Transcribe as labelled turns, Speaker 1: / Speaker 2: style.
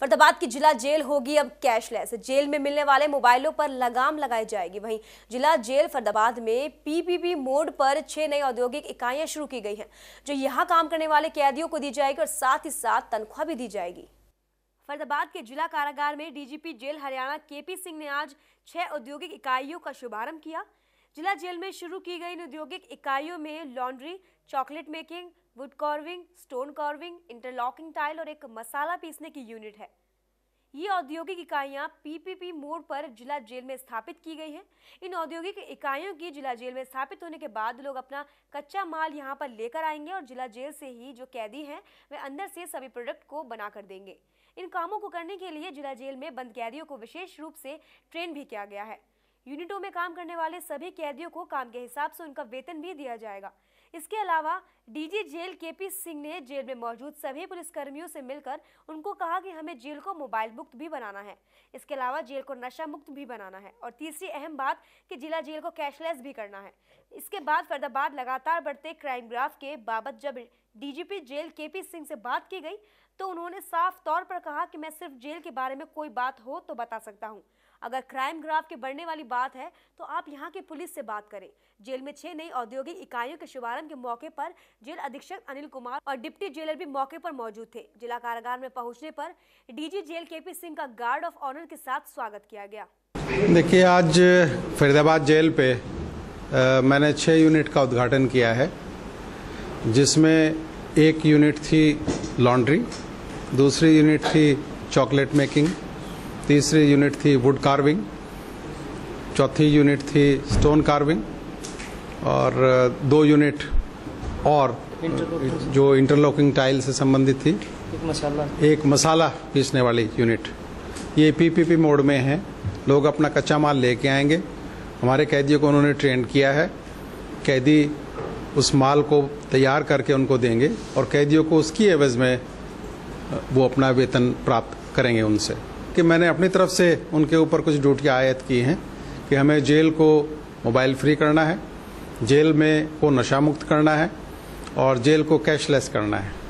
Speaker 1: फरदाबाद की जिला जेल होगी अब कैशलेस जेल में मिलने वाले मोबाइलों पर लगाम लगाई जाएगी वहीं जिला जेल फरदाबाद में पीपीपी मोड पर छह नई औद्योगिक इकाइयां शुरू की गई हैं जो यहाँ काम करने वाले कैदियों को दी जाएगी और साथ ही साथ तनख्वाह भी दी जाएगी फरीदाबाद के जिला कारागार में डीजीपी जेल हरियाणा के सिंह ने आज छह औद्योगिक इकाइयों का शुभारंभ किया जिला जेल में शुरू की गई इन औद्योगिक इकाइयों में laundry chocolate making wood carving stone carving interlocking tile और एक मसाला पीसने की यूनिट है ये औद्योगिक इकाइयाँ पीपीपी मोड पर जिला जेल में स्थापित की गई हैं इन औद्योगिक इकाइयों की जिला जेल में स्थापित होने के बाद लोग अपना कच्चा माल यहाँ पर लेकर आएंगे और जिला जेल से ही जो कैदी हैं वे अंदर से सभी प्रोडक्ट को बना कर देंगे इन कामों को करने के लिए जिला जेल में बंद कैदियों को विशेष रूप से ट्रेन भी किया गया है यूनिटों में काम करने वाले सभी कैदियों को काम के हिसाब से उनका वेतन भी दिया जाएगा इसके अलावा डीजी जेल केपी सिंह ने जेल में मौजूद सभी पुलिसकर्मियों से मिलकर उनको कहा कि हमें जेल को मोबाइल मुक्त भी बनाना है इसके अलावा जेल को नशा मुक्त भी बनाना है और तीसरी अहम बात कि जिला जेल को कैशलेस भी करना है इसके बाद फरीदाबाद लगातार बढ़ते क्राइम ग्राफ के बाबत जब डीजीपी जेल पी सिंह से बात की गई तो उन्होंने साफ तौर पर कहा कि मैं सिर्फ जेल के बारे में कोई बात हो तो बता सकता हूँ अगर क्राइम ग्राफ के बढ़ने वाली बात है तो आप यहाँ की पुलिस से बात करें जेल में छह नई औद्योगिक इकाइयों के शुभारंभ के मौके पर जेल अधीक्षक अनिल कुमार और डिप्टी जेलर भी मौके पर मौजूद थे जिला कारागार में पहुंचने पर डीजी जेल पी सिंह का गार्ड ऑफ ऑनर के साथ स्वागत किया गया
Speaker 2: देखिए आज फरीदाबाद जेल पे आ, मैंने छः यूनिट का उद्घाटन किया है जिसमें एक यूनिट थी लॉन्ड्री दूसरी यूनिट थी चॉकलेट मेकिंग तीसरी यूनिट थी वुड कार्विंग चौथी यूनिट थी स्टोन कार्विंग और दो यूनिट और जो इंटरलॉकिंग टाइल से संबंधित थी एक मसाला एक मसाला पीसने वाली यूनिट ये पीपीपी मोड में है लोग अपना कच्चा माल लेके आएंगे हमारे कैदियों को उन्होंने ट्रेन किया है कैदी उस माल को तैयार करके उनको देंगे और कैदियों को उसकी एवज में वो अपना वेतन प्राप्त करेंगे उनसे कि मैंने अपनी तरफ से उनके ऊपर कुछ ड्यूटियाँ आयत की हैं कि हमें जेल को मोबाइल फ्री करना है जेल में को नशा मुक्त करना है और जेल को कैशलेस करना है